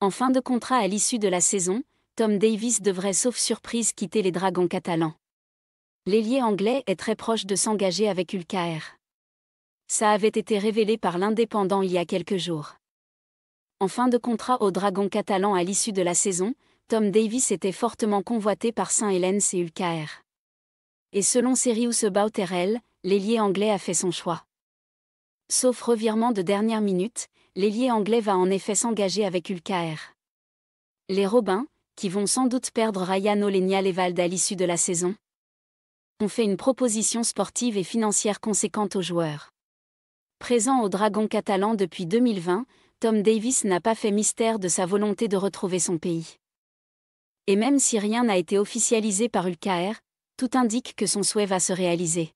En fin de contrat à l'issue de la saison, Tom Davis devrait sauf surprise quitter les Dragons catalans. L'ailier anglais est très proche de s'engager avec Ulcaer. Ça avait été révélé par l'Indépendant il y a quelques jours. En fin de contrat aux Dragons catalans à l'issue de la saison, Tom Davis était fortement convoité par saint hélène et Ulcaer. Et selon Serious About RL, l'ailier anglais a fait son choix. Sauf revirement de dernière minute, l'ailier anglais va en effet s'engager avec Ulcaer. Les Robins, qui vont sans doute perdre Ryan Olenia-Levald à l'issue de la saison, ont fait une proposition sportive et financière conséquente aux joueurs. Présent au Dragon catalan depuis 2020, Tom Davis n'a pas fait mystère de sa volonté de retrouver son pays. Et même si rien n'a été officialisé par Ulcaer, tout indique que son souhait va se réaliser.